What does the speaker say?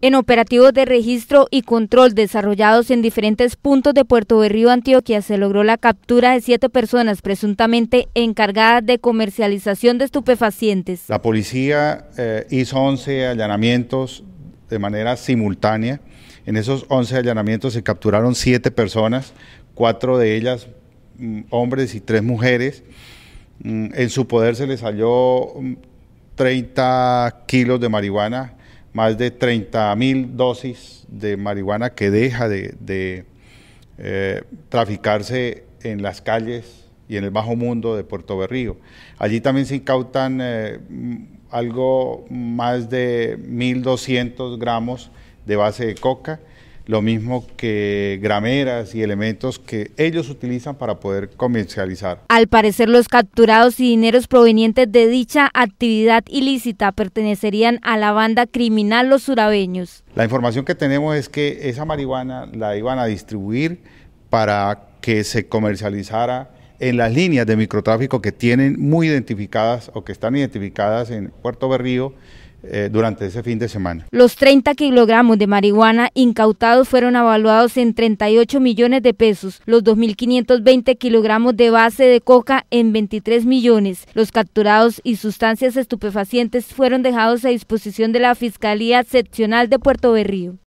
En operativos de registro y control desarrollados en diferentes puntos de Puerto Berrío, Antioquia, se logró la captura de siete personas presuntamente encargadas de comercialización de estupefacientes. La policía eh, hizo 11 allanamientos de manera simultánea. En esos 11 allanamientos se capturaron siete personas, cuatro de ellas mm, hombres y tres mujeres. Mm, en su poder se les halló 30 mm, kilos de marihuana más de 30 mil dosis de marihuana que deja de, eh, traficarse en las calles y en el bajo mundo de Puerto Berrío. Allí también se incautan eh, algo más de 1.200 gramos de base de coca lo mismo que grameras y elementos que ellos utilizan para poder comercializar. Al parecer, los capturados y dineros provenientes de dicha actividad ilícita pertenecerían a la banda criminal Los Surabeños. La información que tenemos es que esa marihuana la iban a distribuir para que se comercializara en las líneas de microtráfico que tienen muy identificadas o que están identificadas en Puerto Berrío eh, durante ese fin de semana. Los 30 kilogramos de marihuana incautados fueron evaluados en 38 millones de pesos, los 2.520 kilogramos de base de coca en 23 millones. Los capturados y sustancias estupefacientes fueron dejados a disposición de la Fiscalía Seccional de Puerto Berrío.